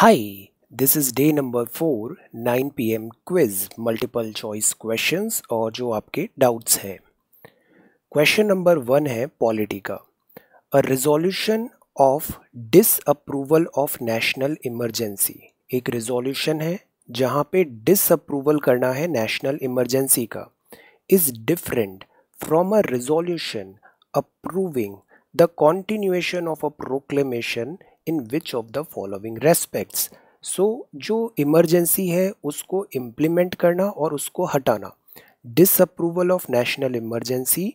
Hi, this is day number four 9 PM quiz multiple choice questions और जो आपके doubts हैं क्वेश्चन नंबर वन है पॉलिटी का a resolution of disapproval of national emergency एक resolution है जहाँ पे डिसअप्रूवल करना है नेशनल इमरजेंसी का is different from a resolution approving the continuation of a proclamation in which of the following respects so जो इमरजेंसी है उसको इम्प्लीमेंट करना और उसको हटाना disapproval of national emergency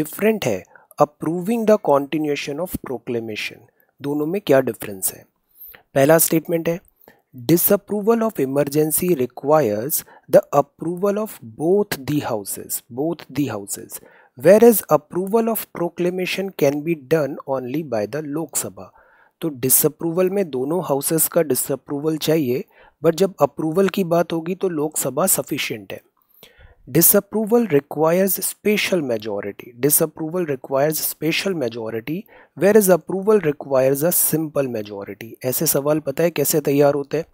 different है approving the continuation of proclamation दोनों में क्या डिफरेंस है पहला स्टेटमेंट है disapproval of emergency requires the approval of both the houses both the houses where is approval of proclamation can be done only by the Lok Sabha तो disapproval में दोनों houses का डिसअप्रूवल चाहिए बट जब अप्रूवल की बात होगी तो लोकसभा सफिशियंट है requires special majority disapproval requires special majority where is approval requires a simple majority ऐसे सवाल पता है कैसे तैयार होते हैं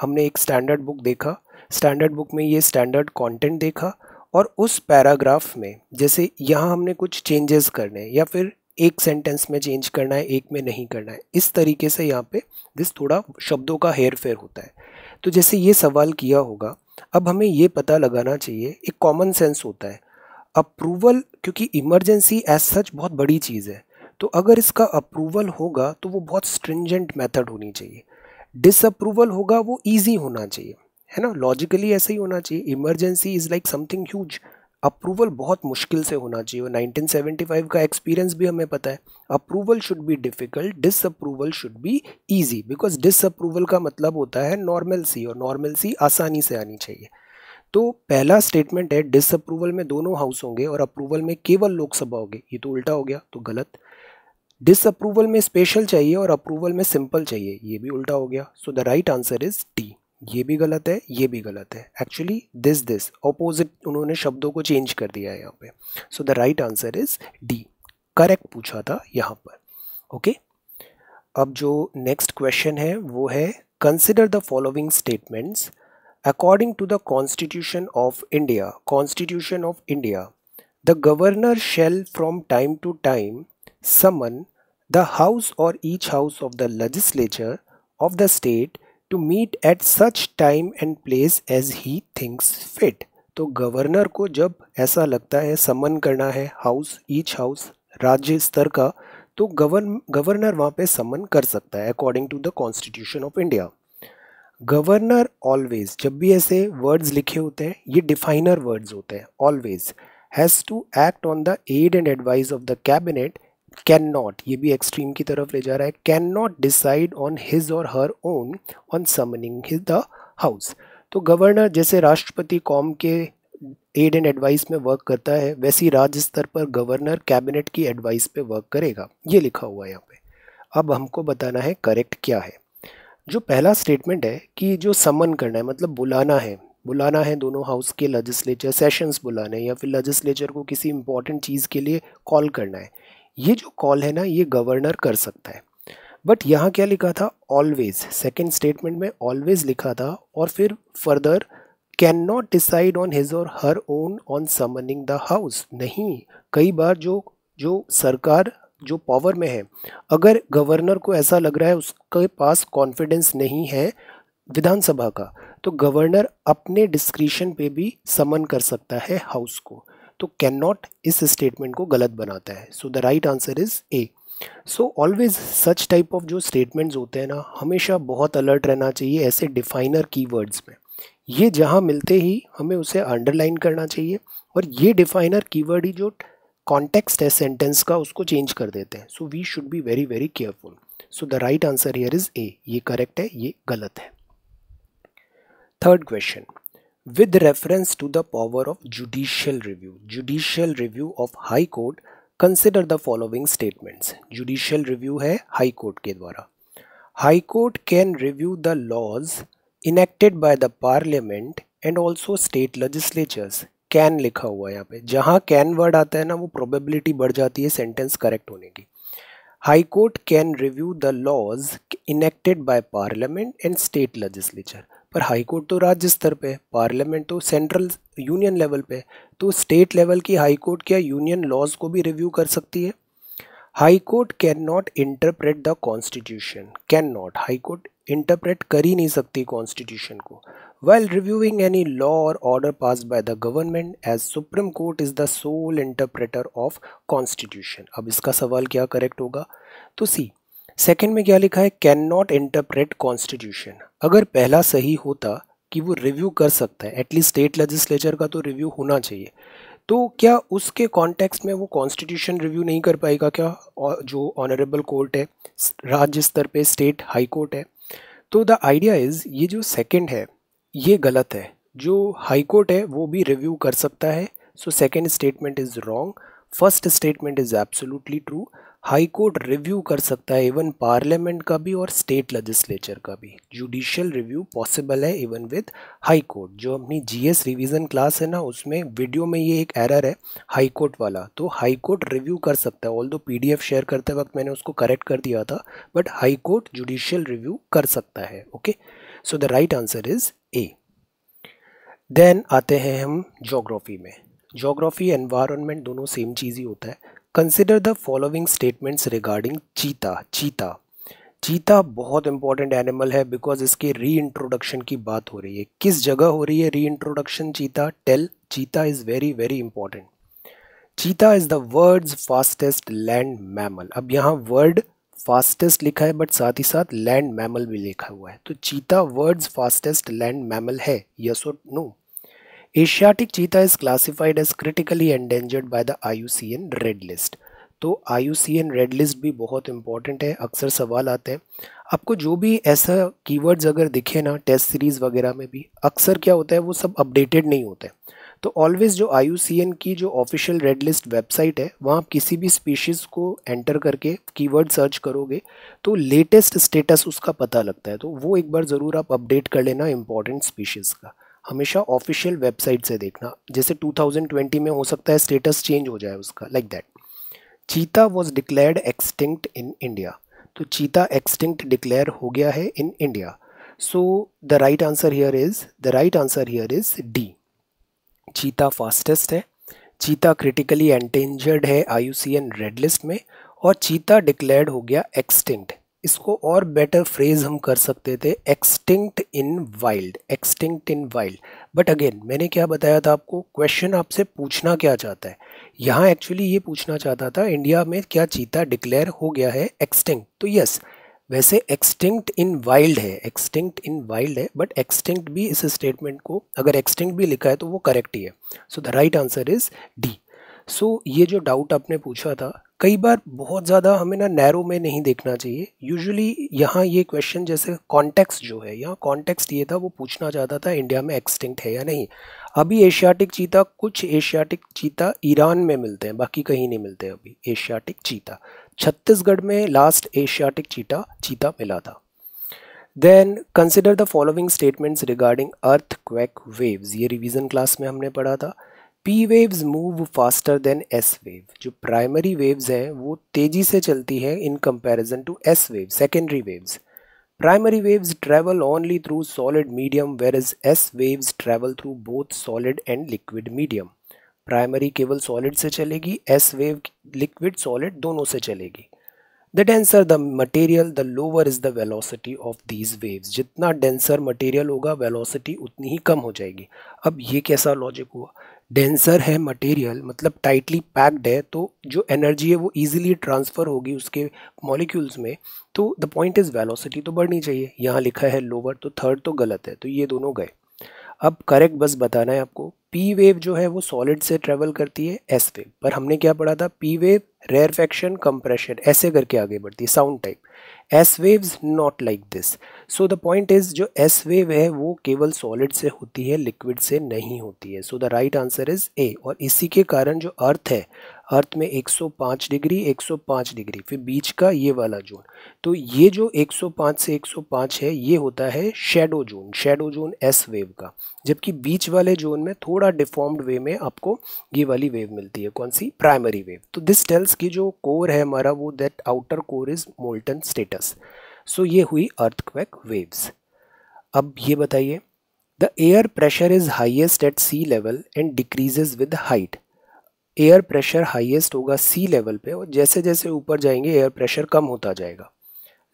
हमने एक स्टैंडर्ड बुक देखा स्टैंडर्ड बुक में ये स्टैंडर्ड कंटेंट देखा और उस पैराग्राफ में जैसे यहाँ हमने कुछ चेंजेस करने या फिर एक सेंटेंस में चेंज करना है एक में नहीं करना है इस तरीके से यहाँ पे दिस थोड़ा शब्दों का हेर फेर होता है तो जैसे ये सवाल किया होगा अब हमें ये पता लगाना चाहिए एक कॉमन सेंस होता है अप्रूवल क्योंकि इमरजेंसी एज सच बहुत बड़ी चीज़ है तो अगर इसका अप्रूवल होगा तो वो बहुत स्ट्रिंजेंट मैथड होनी चाहिए डिसअप्रूवल होगा वो ईजी होना चाहिए है ना लॉजिकली ऐसा ही होना चाहिए emergency is like something huge approval बहुत मुश्किल से होना चाहिए और 1975 का एक्सपीरियंस भी हमें पता है approval should be difficult disapproval should be easy because disapproval का मतलब होता है नॉर्मल सी और नॉर्मल सी आसानी से आनी चाहिए तो पहला स्टेटमेंट है डिसअप्रूवल में दोनों हाउस होंगे और अप्रूवल में केवल लोकसभा होगी ये तो उल्टा हो गया तो गलत डिसअप्रूवल में स्पेशल चाहिए और अप्रूवल में सिंपल चाहिए ये भी उल्टा हो गया so the right answer is D ये भी गलत है ये भी गलत है एक्चुअली दिस दिस ऑपोजिट उन्होंने शब्दों को चेंज कर दिया है यहाँ पे so the right answer is D correct पूछा था यहाँ पर ओके okay? अब जो नेक्स्ट क्वेश्चन है वो है consider the following statements according to the constitution of India constitution of India the governor shall from time to time summon the house और each house of the legislature of the state to meet at such time and place as he thinks fit तो governor को जब ऐसा लगता है समन करना है house each house राज्य स्तर का तो गवर्न गवर्नर वहाँ पे समन कर सकता है according to the constitution of India governor always जब भी ऐसे वर्ड्स लिखे होते हैं ये डिफाइनर वर्ड्स होते हैं always has to act on the aid and advice of the cabinet can not ये भी एक्सट्रीम की तरफ ले जा रहा है can not decide on his or her own on summoning his the house तो गवर्नर जैसे राष्ट्रपति कॉम के एड एंड एडवाइस में वर्क करता है वैसे राज्य स्तर पर गवर्नर कैबिनेट की एडवाइस पे वर्क करेगा ये लिखा हुआ है यहाँ पे अब हमको बताना है करेक्ट क्या है जो पहला स्टेटमेंट है कि जो समन करना है मतलब बुलाना है बुलाना है दोनों हाउस के लेजिस्लेचर सेशंस बुलाने या फिर लेजिस्लेचर को किसी इंपॉर्टेंट चीज़ के लिए कॉल करना है ये जो कॉल है ना ये गवर्नर कर सकता है बट यहाँ क्या लिखा था ऑलवेज सेकेंड स्टेटमेंट में ऑलवेज लिखा था और फिर further can not decide on his or her own on summoning the house नहीं कई बार जो जो सरकार जो पावर में है अगर गवर्नर को ऐसा लग रहा है उसके पास कॉन्फिडेंस नहीं है विधानसभा का तो गवर्नर अपने डिस्क्रिशन पे भी समन कर सकता है हाउस को तो कैन नॉट इस स्टेटमेंट को गलत बनाता है so the right answer is A so always such type of जो स्टेटमेंट्स होते हैं ना हमेशा बहुत अलर्ट रहना चाहिए ऐसे डिफाइनर कीवर्ड्स में ये जहाँ मिलते ही हमें उसे अंडरलाइन करना चाहिए और ये डिफाइनर कीवर्ड ही जो कॉन्टेक्स्ट है सेंटेंस का उसको चेंज कर देते हैं so we should be very very careful so the right answer here is A ये करेक्ट है ये गलत है third question with reference to the power of judicial review judicial review of high court consider the following statements judicial review है high court के द्वारा high court can review the laws enacted by the parliament and also state legislatures can लिखा हुआ है यहाँ पे जहाँ can word आता है ना वो probability बढ़ जाती है sentence correct होने की high court can review the laws enacted by parliament and state legislature पर हाई कोर्ट तो राज्य स्तर पे पार्लियामेंट तो सेंट्रल यूनियन लेवल पे तो स्टेट लेवल की हाई कोर्ट क्या यूनियन लॉज को भी रिव्यू कर सकती है high court can not interpret the constitution can not high court interpret कर ही नहीं सकती कॉन्स्टिट्यूशन को well reviewing any law or order pass by the government as supreme court is the sole interpreter of constitution अब इसका सवाल क्या correct होगा तो सी सेकंड में क्या लिखा है कैन नॉट इंटरप्रेट कॉन्स्टिट्यूशन अगर पहला सही होता कि वो रिव्यू कर सकता है एटलीस्ट स्टेट लेजिस्लेचर का तो रिव्यू होना चाहिए तो क्या उसके कॉन्टेक्स्ट में वो कॉन्स्टिट्यूशन रिव्यू नहीं कर पाएगा क्या जो ऑनरेबल कोर्ट है राज्य स्तर पे स्टेट हाई कोर्ट है तो द आइडिया इज़ ये जो सेकंड है ये गलत है जो हाई कोर्ट है वो भी रिव्यू कर सकता है so second statement is wrong first statement is absolutely true high court review कर सकता है इवन पार्लियामेंट का भी और स्टेट लेजिस्लेचर का भी जुडिशियल रिव्यू पॉसिबल है इवन विद हाई कोर्ट जो अपनी जीएस रिवीजन क्लास है ना उसमें वीडियो में ये एक एरर है हाई कोर्ट वाला तो हाई कोर्ट रिव्यू कर सकता है ऑल दो पी शेयर करते वक्त मैंने उसको करेक्ट कर दिया था but high court judicial review कर सकता है okay so the right answer is A then आते हैं हम जोग्राफी में जोग्राफी एनवायरमेंट दोनों सेम चीज़ ही होता है consider the following statements regarding cheetah cheetah चीता बहुत इंपॉर्टेंट एनिमल है बिकॉज इसके री इंट्रोडक्शन की बात हो रही है किस जगह हो रही है री introduction cheetah tail cheetah is very very important cheetah is the world fastest land mammal अब यहाँ वर्ल्ड फास्टेस्ट लिखा है बट साथ ही साथ लैंड मैमल भी लिखा हुआ है तो cheetah world fastest land mammal है यस और no Asiatic cheetah is classified as critically endangered by the IUCN red list तो आईयूसीएन रेड लिस्ट भी बहुत इंपॉर्टेंट है अक्सर सवाल आते हैं आपको जो भी ऐसा कीवर्ड्स अगर दिखे ना टेस्ट सीरीज़ वगैरह में भी अक्सर क्या होता है वो सब अपडेटेड नहीं होते हैं तो ऑलवेज़ जो आई की जो ऑफिशियल रेड लिस्ट वेबसाइट है वहाँ आप किसी भी स्पीशीज़ को एंटर करके कीवर्ड सर्च करोगे तो लेटेस्ट स्टेटस उसका पता लगता है तो वो एक बार ज़रूर आप अपडेट कर लेना इम्पॉर्टेंट स्पीशीज़ का हमेशा ऑफिशियल वेबसाइट से देखना जैसे 2020 में हो सकता है स्टेटस चेंज हो जाए उसका like that cheetah was declared extinct in India तो चीता एक्सटिंक्ट डिक्लेयर हो गया है in India so the right answer here is the right answer here is D cheetah fastest है चीता क्रिटिकली एंटेंजर्ड है I read list में और चीता declared हो गया एक्सटिंक्ट इसको और बेटर फ्रेज हम कर सकते थे extinct in wild extinct in wild but again मैंने क्या बताया था आपको क्वेश्चन आपसे पूछना क्या चाहता है यहाँ एक्चुअली ये पूछना चाहता था इंडिया में क्या चीता डिक्लेयर हो गया है एक्सटिंक्ट तो यस वैसे एक्सटिंक्ट इन वाइल्ड है एक्सटिंक्ट इन वाइल्ड है बट एक्सटिंक्ट भी इस स्टेटमेंट को अगर एक्सटिंक्ट भी लिखा है तो वो करेक्ट ही है so the right answer is D so so, ये जो डाउट आपने पूछा था कई बार बहुत ज़्यादा हमें ना नैरो में नहीं देखना चाहिए यूजुअली यहाँ ये क्वेश्चन जैसे कॉन्टेक्स्ट जो है यहाँ कॉन्टेक्स्ट ये था वो पूछना चाहता था इंडिया में एक्सटिंक्ट है या नहीं अभी एशियाटिक चीता कुछ एशियाटिक चीता ईरान में मिलते हैं बाकी कहीं नहीं मिलते अभी एशियाटिक चीता छत्तीसगढ़ में लास्ट एशियाटिक चीता चीता मिला था then consider the following statements regarding earthquake waves ये रिविजन क्लास में हमने पढ़ा था P waves move faster than S wave जो प्राइमरी वेव्स हैं वो तेज़ी से चलती हैं in comparison to S wave secondary waves primary waves travel only through solid medium where is S waves travel through both solid and liquid medium primary केवल solid से चलेगी एस वेव लिक्विड सॉलिड दोनों से चलेगी the denser the material the lower is the velocity of these waves जितना denser material होगा velocity उतनी ही कम हो जाएगी अब ये कैसा लॉजिक हुआ डेंसर है मटेरियल मतलब टाइटली पैक्ड है तो जो एनर्जी है वो इजीली ट्रांसफ़र होगी उसके मॉलिक्यूल्स में तो द पॉइंट इज़ वेलोसिटी तो बढ़नी चाहिए यहाँ लिखा है लोअर तो थर्ड तो गलत है तो ये दोनों गए अब करेक्ट बस बताना है आपको पी वेव जो है वो सॉलिड से ट्रेवल करती है एस वेव पर हमने क्या पढ़ा था पी वेव रेयरफेक्शन कंप्रेशन ऐसे करके आगे बढ़ती है sound type S waves not like this so the point is जो एस वेव है वो केवल सॉलिड से होती है लिक्विड से नहीं होती है so the right answer is A और इसी के कारण जो अर्थ है अर्थ में 105 डिग्री 105 डिग्री फिर बीच का ये वाला जोन तो ये जो 105 से 105 है ये होता है shadow zone shadow zone S wave का जबकि बीच वाले जोन में थोड़ा डिफॉर्म्ड वे में आपको ये वाली वेव मिलती है कौन सी प्राइमरी वेव तो दिस टेल्स की जो कोर है हमारा वो that outer core is molten status so ये हुई अर्थक्वेक वेव्स अब ये बताइए the air pressure is highest at sea level and decreases with height air pressure highest होगा सी लेवल पे और जैसे जैसे ऊपर जाएंगे एयर प्रेशर कम होता जाएगा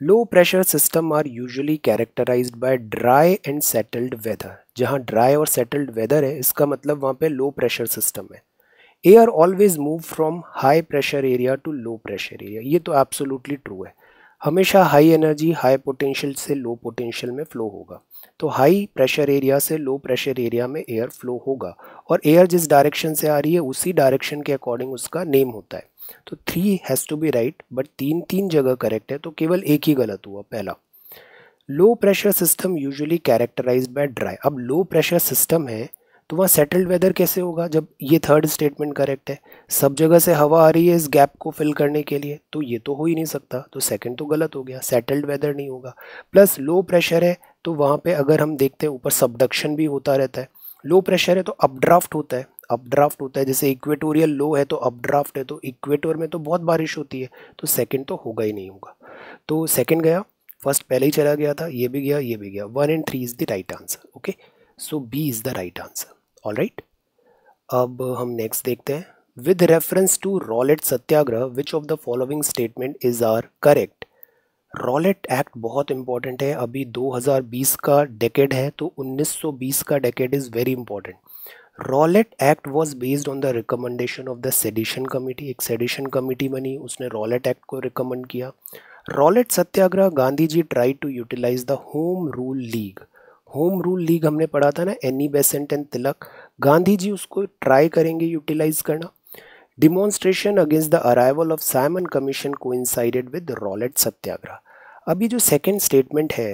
low pressure system are usually characterize by dry and settled weather जहाँ ड्राई और सेटल्ड वेदर है इसका मतलब वहाँ पे लो प्रेशर सिस्टम है air always move from high pressure area to low pressure area ये तो एब्सोल्युटली ट्रू है हमेशा हाई एनर्जी हाई पोटेंशियल से लो पोटेंशियल में फ्लो होगा तो हाई प्रेशर एरिया से लो प्रेशर एरिया में एयर फ्लो होगा और एयर जिस डायरेक्शन से आ रही है उसी डायरेक्शन के अकॉर्डिंग उसका नेम होता है तो three has to be right but तीन तीन जगह करेक्ट है तो केवल एक ही गलत हुआ पहला low pressure system usually characterize by dry अब लो प्रेशर सिस्टम है तो वहाँ सेटल्ड वेदर कैसे होगा जब ये थर्ड स्टेटमेंट करेक्ट है सब जगह से हवा आ रही है इस गैप को फिल करने के लिए तो ये तो हो ही नहीं सकता तो सेकंड तो गलत हो गया सेटल्ड वेदर नहीं होगा प्लस लो प्रेशर है तो वहाँ पे अगर हम देखते हैं ऊपर सबडक्शन भी होता रहता है लो प्रेशर है तो अपड्राफ्ट होता है अपड्राफ्ट होता है जैसे इक्वेटोरियल लो है तो अपड्राफ्ट है तो इक्वेटोर में तो बहुत बारिश होती है तो सेकेंड तो होगा ही नहीं होगा तो सेकेंड गया फर्स्ट पहले ही चला गया था ये भी गया ये भी गया one and three is the right answer okay so B is the right answer all right अब हम नेक्स्ट देखते हैं with reference to Rowlatt Satyagraha which of the following statement is are correct Rowlatt Act बहुत important है अभी 2020 का decade है तो 1920 का decade is very important Rowlatt Act was based on the recommendation of the Sedition Committee एक Sedition Committee बनी उसने रॉलेट एक्ट को रिकमेंड किया Rowlatt Satyagraha Gandhi ji try to utilize the Home Rule League Home Rule League हमने पढ़ा था ना Annie Besant and Tilak Gandhi ji उसको ट्राई करेंगे यूटिलाइज करना demonstration against the arrival of Simon Commission को इंसाइडेड विद रॉलेट सत्याग्रह अब ये जो सेकंड स्टेटमेंट है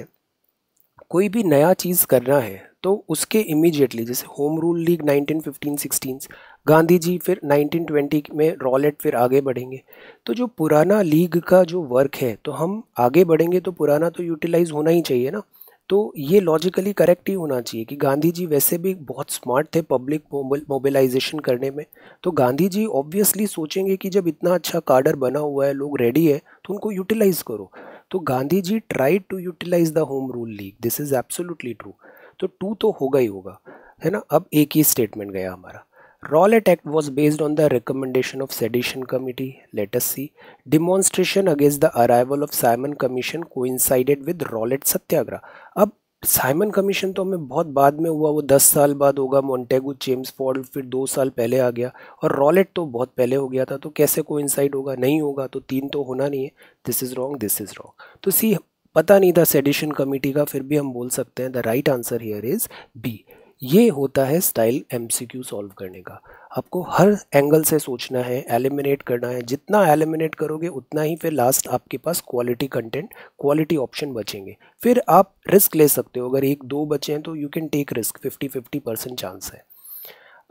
कोई भी नया चीज़ करना है तो उसके इमीडिएटली जैसे Home Rule League 1915 16 Gandhi ji फिर 1920 में रॉलेट फिर आगे बढ़ेंगे तो जो पुराना लीग का जो वर्क है तो हम आगे बढ़ेंगे तो पुराना तो यूटिलाइज होना ही चाहिए ना तो ये लॉजिकली करेक्ट ही होना चाहिए कि गांधी जी वैसे भी बहुत स्मार्ट थे पब्लिक मोबिलाइजेशन करने में तो गांधी जी ऑब्वियसली सोचेंगे कि जब इतना अच्छा कार्डर बना हुआ है लोग रेडी है तो उनको यूटिलाइज़ करो तो Gandhi ji try to utilize the Home Rule League this is absolutely true तो टू तो होगा ही होगा है ना अब एक ही स्टेटमेंट गया हमारा Rowlatt Act was based on the recommendation of Sedition Committee let's see demonstration against the arrival of Simon Commission coincided with Rowlatt Satyagraha अब साइमन कमीशन तो हमें बहुत बाद में हुआ वो दस साल बाद होगा मोन्टेगू जेम्स फॉल्ड फिर दो साल पहले आ गया और रॉलेट तो बहुत पहले हो गया था तो कैसे को होगा नहीं होगा तो तीन तो होना नहीं है this is wrong this is wrong तो सी पता नहीं था सेडिशन कमेटी का फिर भी हम बोल सकते हैं the right answer here is B ये होता है स्टाइल एम सॉल्व करने का आपको हर एंगल से सोचना है एलिमिनेट करना है जितना एलिमिनेट करोगे उतना ही फिर लास्ट आपके पास क्वालिटी कंटेंट क्वालिटी ऑप्शन बचेंगे फिर आप रिस्क ले सकते हो अगर एक दो बचे हैं तो you can take risk fifty fifty percent chance है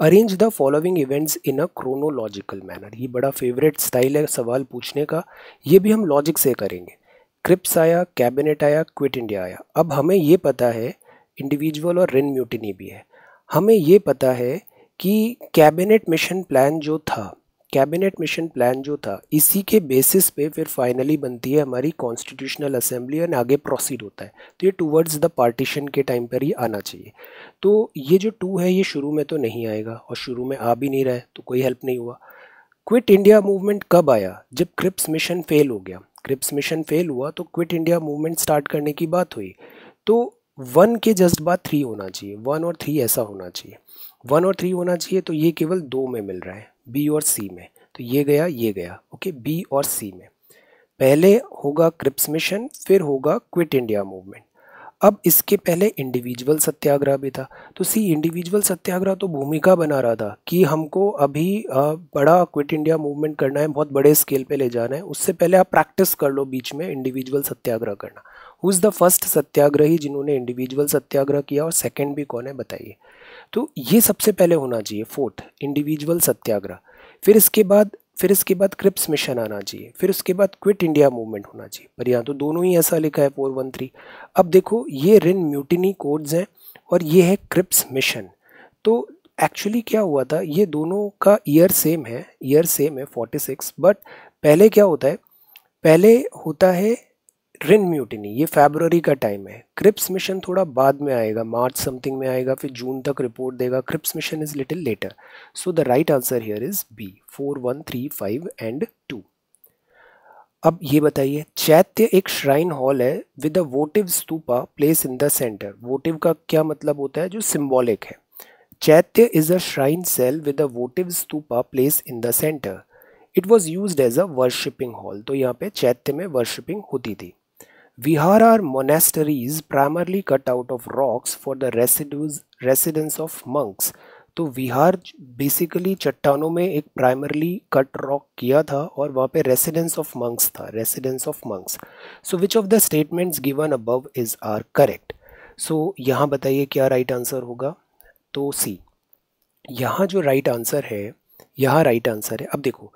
arrange the following events in a chronological manner ये बड़ा फेवरेट स्टाइल है सवाल पूछने का ये भी हम लॉजिक से करेंगे क्रिप्स आया कैबिनेट आया क्विट इंडिया आया अब हमें ये पता है इंडिविजुअल और रिन म्यूटिनी भी है हमें ये पता है कि कैबिनेट मिशन प्लान जो था कैबिनेट मिशन प्लान जो था इसी के बेसिस पे फिर फाइनली बनती है हमारी कॉन्स्टिट्यूशनल असेंबली एंड आगे प्रोसीड होता है तो ये टूवर्ड्स द पार्टीशन के टाइम पर ही आना चाहिए तो ये जो टू है ये शुरू में तो नहीं आएगा और शुरू में आ भी नहीं रहा तो कोई हेल्प नहीं हुआ क्विट इंडिया मूवमेंट कब आया जब क्रिप्स मिशन फेल हो गया क्रिप्स मिशन फेल हुआ तो क्विट इंडिया मूवमेंट स्टार्ट करने की बात हुई तो वन के जस्ट बाद थ्री होना चाहिए वन और थ्री ऐसा होना चाहिए वन और थ्री होना चाहिए तो ये केवल दो में मिल रहा है बी और सी में तो ये गया ये गया ओके बी और सी में पहले होगा क्रिप्स मिशन फिर होगा क्विट इंडिया मूवमेंट अब इसके पहले इंडिविजुअल सत्याग्रह भी था तो सी इंडिविजुअल सत्याग्रह तो भूमिका बना रहा था कि हमको अभी बड़ा क्विट इंडिया मूवमेंट करना है बहुत बड़े स्केल पे ले जाना है उससे पहले आप प्रैक्टिस कर लो बीच में इंडिविजुअल सत्याग्रह करना हु इज़ द फर्स्ट सत्याग्रही जिन्होंने इंडिविजुअल सत्याग्रह किया और सेकेंड भी कौन है बताइए तो ये सबसे पहले होना चाहिए फोर्थ इंडिविजुअल सत्याग्रह फिर इसके बाद फिर इसके बाद क्रिप्स मिशन आना चाहिए फिर उसके बाद क्विट इंडिया मूवमेंट होना चाहिए पर यहाँ तो दोनों ही ऐसा लिखा है फोर वन थ्री अब देखो ये रिन म्यूटिनी कोड्स हैं और ये है क्रिप्स मिशन तो एक्चुअली क्या हुआ था ये दोनों का ईयर सेम है ईयर सेम है फोर्टी सिक्स बट पहले क्या होता है पहले होता है रिन म्यूटिनी ये फेबररी का टाइम है क्रिप्स मिशन थोड़ा बाद में आएगा मार्च समथिंग में आएगा फिर जून तक रिपोर्ट देगा Cripps Mission is little later so the right answer here is B four one three five and two अब ये बताइए चैत्य एक श्राइन हॉल है with a votive stupa place in the centre votive का क्या मतलब होता है जो सिम्बॉलिक है chaitya is a shrine cell with a votive stupa place in the centre it was use as a worshipping hall तो यहाँ पे चैत्य में वर्शिपिंग होती थी Vihara monasteries primarily cut out of rocks for the residues residence of monks. तो विहार basically चट्टानों में एक प्राइमरली कट रॉक किया था और वहाँ पे रेसिडेंस ऑफ मंक्स था residence of monks so which of the statements given above is are correct so यहाँ बताइए क्या राइट आंसर होगा तो सी यहाँ जो राइट right आंसर है यहाँ राइट right आंसर है अब देखो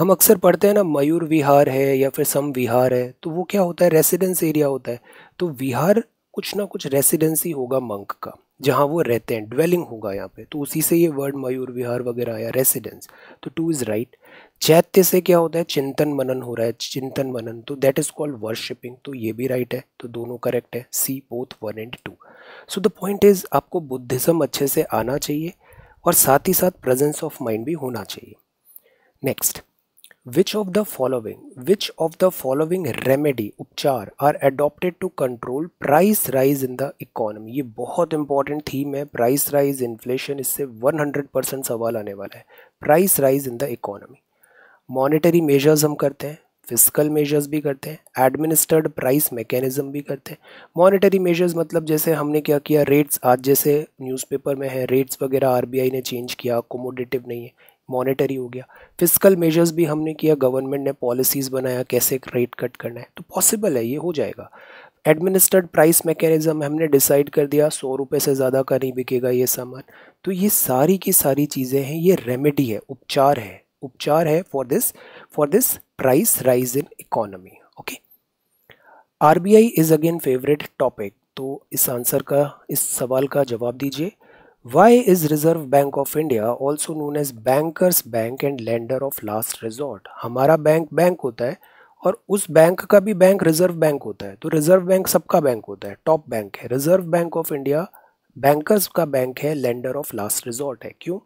हम अक्सर पढ़ते हैं ना मयूर विहार है या फिर सम विहार है तो वो क्या होता है रेसिडेंस एरिया होता है तो विहार कुछ ना कुछ रेसिडेंसी होगा मंक का जहाँ वो रहते हैं ड्वेलिंग होगा यहाँ पे तो उसी से ये वर्ड मयूर विहार वगैरह आया रेसिडेंस तो टू इज़ राइट चैत्य से क्या होता है चिंतन मनन हो रहा है चिंतन मनन तो दैट इज़ कॉल्ड वर्शिपिंग तो ये भी राइट है तो दोनों करेक्ट है C both one and two so the point is आपको बुद्धिज़्म अच्छे से आना चाहिए और साथ ही साथ प्रेजेंस ऑफ माइंड भी होना चाहिए next which of the following which of the following remedy उपचार are adopted to control price rise in the economy ये बहुत इंपॉर्टेंट थीम है price rise inflation इससे 100 परसेंट सवाल आने वाला है price rise in the economy monetary measures हम करते हैं फिजिकल मेजर्स भी करते हैं एडमिनिस्टर्ड प्राइस मैकेनिज्म भी करते हैं मॉनेटरी मेजर्स मतलब जैसे हमने क्या किया रेट्स आज जैसे न्यूज़पेपर में है रेट्स वगैरह आरबीआई ने चेंज किया कोमोडिटिव नहीं है मॉनेटरी हो गया फिजिकल मेजर्स भी हमने किया गवर्नमेंट ने पॉलिसीज़ बनाया कैसे रेट कट करना है तो पॉसिबल है ये हो जाएगा एडमिनिस्टर्ड प्राइस मैकेनिज़्म हमने डिसाइड कर दिया सौ रुपये से ज़्यादा का नहीं बिकेगा ये सामान तो ये सारी की सारी चीज़ें हैं ये रेमेडी है उपचार है उपचार है for this for this price rise in economy okay R B I is again favourite topic तो इस आंसर का इस सवाल का जवाब दीजिए Why is Reserve Bank of India also known as Bankers Bank and Lender of Last Resort? हमारा bank bank होता है और उस बैंक का भी बैंक रिजर्व बैंक होता है तो रिजर्व बैंक सबका बैंक होता है टॉप बैंक है Reserve Bank of India bankers का बैंक है लेंडर ऑफ लास्ट रिजॉर्ट है क्यों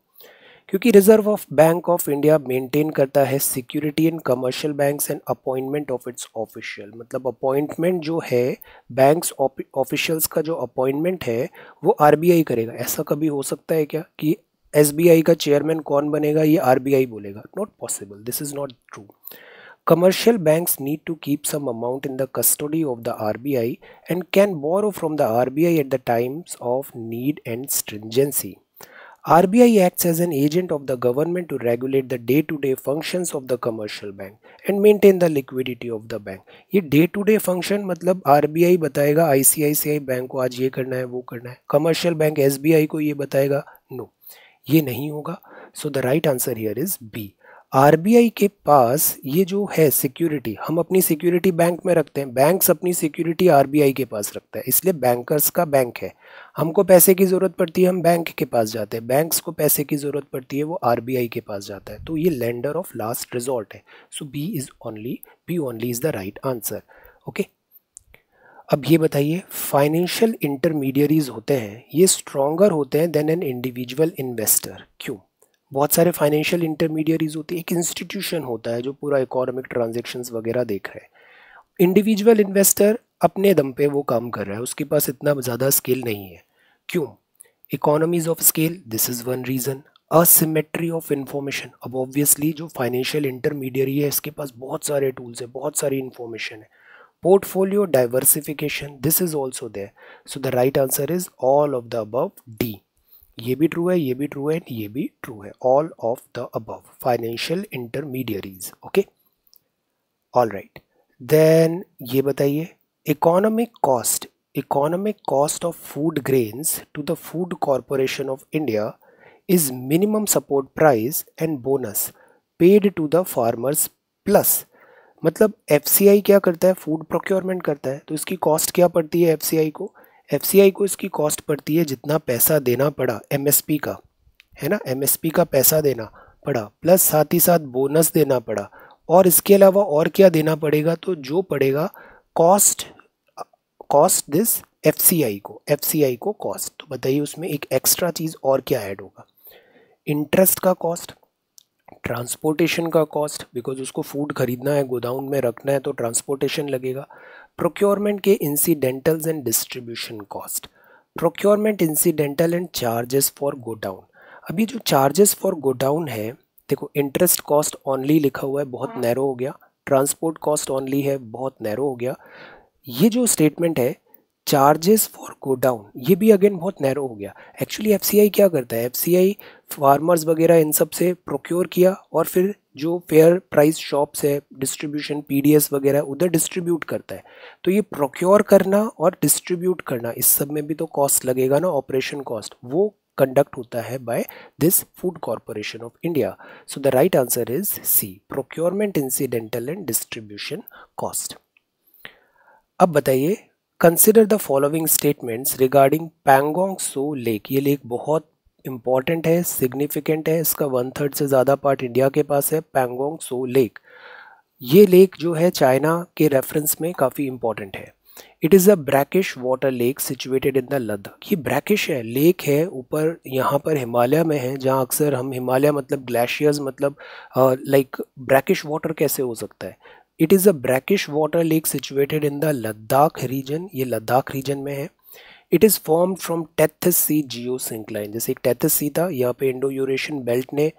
क्योंकि Reserve of Bank of India maintain करता है security in commercial banks and appointment of its official मतलब अपॉइंटमेंट जो है बैंक्स ऑफिशियल्स का जो अपॉइंटमेंट है वो आरबीआई करेगा ऐसा कभी हो सकता है क्या कि एसबीआई का चेयरमैन कौन बनेगा ये आरबीआई बोलेगा not possible this is not true commercial banks need to keep some amount in the custody of the R and can borrow from the R at the times of need and stringency RBI acts as an agent of the government to regulate the day-to-day -day functions of the commercial bank and maintain the liquidity of the bank. ये day-to-day -day function मतलब RBI बताएगा ICICI bank को आज ये करना है वो करना है commercial bank SBI को ये बताएगा नो no, ये नहीं होगा so the right answer here is B RBI के पास ये जो है सिक्योरिटी हम अपनी सिक्योरिटी बैंक में रखते हैं बैंक्स अपनी सिक्योरिटी आरबीआई के पास रखता है इसलिए बैंकर्स का बैंक है हमको पैसे की ज़रूरत पड़ती है हम बैंक के पास जाते हैं बैंक्स को पैसे की ज़रूरत पड़ती है वो आरबीआई के पास जाता है तो ये लेंडर ऑफ लास्ट रिजॉर्ट है so B is only B only is the right answer okay अब ये बताइए फाइनेंशियल इंटरमीडियरीज होते हैं ये स्ट्रॉगर होते हैं देन एन इंडिविजुअल इन्वेस्टर क्यों बहुत सारे फाइनेंशियल इंटरमीडियरीज होती है एक इंस्टीट्यूशन होता है जो पूरा इकोनॉमिक ट्रांजेक्शन वगैरह देख रहे हैं इंडिविजुअल इन्वेस्टर अपने दम पे वो काम कर रहा है उसके पास इतना ज़्यादा स्केल नहीं है क्यों economies of scale this is one reason asymmetry of information अब ऑब्वियसली जो फाइनेंशियल इंटरमीडियरी है इसके पास बहुत सारे टूल्स है बहुत सारी इन्फॉर्मेशन है portfolio diversification this is also there so the right answer is all of the above D ये भी ट्रू है ये भी ट्रू है ये भी ट्रू है all of the above financial intermediaries okay all right then ये बताइए economic cost economic cost of food grains to the Food Corporation of India is minimum support price and bonus paid to the farmers plus मतलब F क्या करता है food procurement करता है तो इसकी कॉस्ट क्या पड़ती है एफ को एफ को इसकी कॉस्ट पड़ती है जितना पैसा देना पड़ा एम का है ना एम का पैसा देना पड़ा प्लस साथ ही साथ बोनस देना पड़ा और इसके अलावा और क्या देना पड़ेगा तो जो पड़ेगा कॉस्ट कॉस्ट दिस एफ को एफ को कॉस्ट तो बताइए उसमें एक एक्स्ट्रा चीज़ और क्या ऐड होगा इंटरेस्ट का कॉस्ट ट्रांसपोर्टेशन का कॉस्ट बिकॉज उसको फूड खरीदना है गोदाउन में रखना है तो ट्रांसपोर्टेशन लगेगा प्रोक्योरमेंट के incidentals and distribution cost procurement incidental and charges for godown अभी जो चार्जेस फॉर गोडाउन है देखो इंटरेस्ट कॉस्ट ऑनली लिखा हुआ है बहुत नैरो हाँ। हो गया ट्रांसपोर्ट कॉस्ट ऑनली है बहुत नैरो हो गया ये जो स्टेटमेंट है चार्जेस फॉर गो डाउन ये भी अगेन बहुत नैरो हो गया एक्चुअली एफ क्या करता है एफ फार्मर्स वगैरह इन सब से प्रोक्योर किया और फिर जो फेयर प्राइस शॉप्स है डिस्ट्रीब्यूशन पीडीएस वगैरह उधर डिस्ट्रीब्यूट करता है तो ये प्रोक्योर करना और डिस्ट्रीब्यूट करना इस सब में भी तो कॉस्ट लगेगा ना ऑपरेशन कॉस्ट वो कंडक्ट होता है by this Food Corporation of India so the right answer is C procurement incidental and distribution cost अब बताइए consider the following statements regarding Pangong Tso lake ये लेक बहुत इंपॉर्टेंट है सिग्निफिकेंट है इसका वन थर्ड से ज़्यादा पार्ट इंडिया के पास है पैंगोंग सो लेक ये लेक जो है चाइना के रेफरेंस में काफ़ी इंपॉर्टेंट है it is a brackish water lake situated in the Ladakh ये ब्रैकिश है लेक है ऊपर यहाँ पर हिमालय में है जहाँ अक्सर हम हिमालय मतलब ग्लेशियर्स मतलब लाइक ब्रैकिश वाटर कैसे हो सकता है it is a brackish water lake situated in the Ladakh region ये लद्दाख रीजन में है it is form from Tethys Sea geosyncline जैसे एक टेथस सी था यहाँ पे इंडो यूरेशियन बेल्ट ने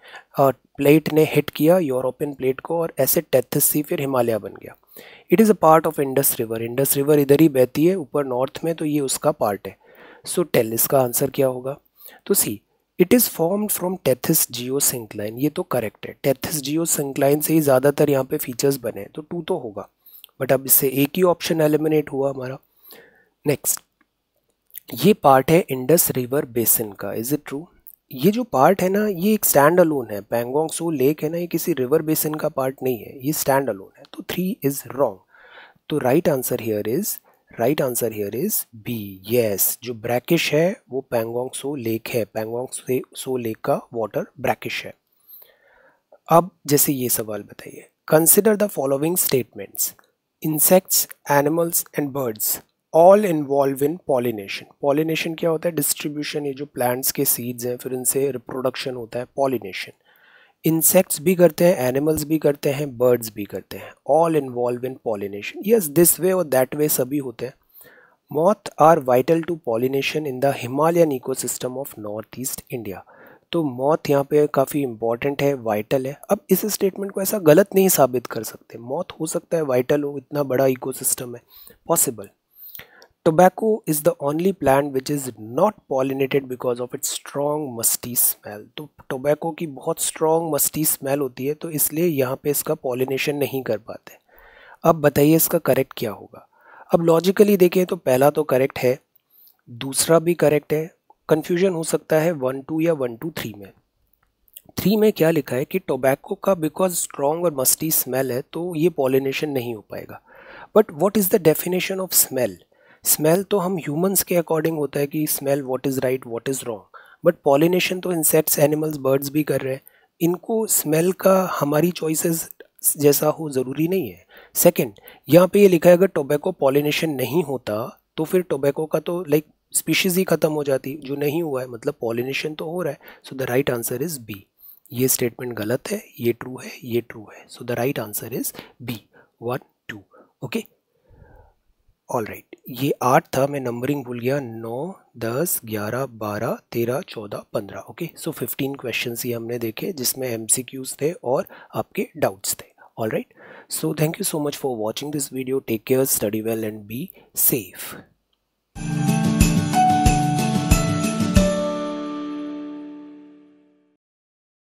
प्लेट ने हिट किया यूरोपियन प्लेट को और ऐसे टेथस सी फिर हिमालय बन गया it is a part of Indus river Indus river इधर ही बहती है ऊपर नॉर्थ में तो ये उसका पार्ट है सो so, टेल इसका आंसर क्या होगा तो C it is form from Tethys geosyncline ये तो करेक्ट है टेथिस जियो सिंक्लाइन से ही ज़्यादातर यहाँ पे फीचर्स बने हैं तो टू तो होगा बट अब इससे एक ही ऑप्शन एलिमिनेट हुआ हमारा नेक्स्ट ये पार्ट है इंडस रिवर बेसिन का इज़ इट ट्रू ये जो पार्ट है ना ये एक स्टैंड अलोन है पैंगोंग सो लेक है ना ये किसी रिवर बेसिन का पार्ट नहीं है ये स्टैंड अलोन है तो थ्री इज़ रॉन्ग तो right answer here is right answer here is B yes जो ब्रैकिश है वो पैंगोंग सो लेक है पैंगोंग सो लेक का वाटर ब्रैकिश है अब जैसे ये सवाल बताइए consider the following statements insects animals and birds all involve in pollination pollination क्या होता है डिस्ट्रीब्यूशन ये जो प्लांट्स के सीड्स हैं फिर इनसे रिप्रोडक्शन होता है पॉलिनेशन इंसेक्ट्स भी करते हैं एनिमल्स भी करते हैं बर्ड्स भी करते हैं all involve in pollination yes this way और दैट वे सभी होते हैं moth are vital to pollination in the Himalayan ecosystem of North East India तो मौत यहाँ पे काफ़ी इंपॉर्टेंट है वाइटल है अब इस स्टेटमेंट को ऐसा गलत नहीं साबित कर सकते मौत हो सकता है वाइटल हो इतना बड़ा इकोसिस्टम है possible Tobacco is the only plant which is not pollinated because of its strong musty smell. तो tobacco की बहुत strong musty smell होती है तो इसलिए यहाँ पे इसका pollination नहीं कर पाते अब बताइए इसका correct क्या होगा अब लॉजिकली देखें तो पहला तो correct है दूसरा भी correct है कन्फ्यूजन हो सकता है वन टू या वन टू थ्री में थ्री में क्या लिखा है कि टोबैको का बिकॉज स्ट्रॉन्ग और मस्टी स्मेल है तो ये पॉलिनेशन नहीं हो पाएगा but what is the definition of smell smell तो हम ह्यूमंस के अकॉर्डिंग होता है कि smell what is right what is wrong but pollination तो इंसेक्ट्स एनिमल्स बर्ड्स भी कर रहे हैं इनको स्मेल का हमारी चॉइसेस जैसा हो ज़रूरी नहीं है सेकंड यहाँ पे ये लिखा है अगर टोबैको पॉलिनेशन नहीं होता तो फिर टोबैको का तो लाइक स्पीशीज़ ही ख़त्म हो जाती जो नहीं हुआ है मतलब पॉलिनेशन तो हो रहा है so the right answer is B ये स्टेटमेंट गलत है ये ट्रू है ये ट्रू है so the right answer is B one two okay all right right. ये आठ था मैं नंबरिंग भूल गया नौ दस ग्यारह बारह तेरह चौदह पंद्रह ओके सो फिफ्टीन क्वेश्चन ही हमने देखे जिसमें एम थे और आपके डाउट्स थे all right so thank you so much for watching this video take care study well and be safe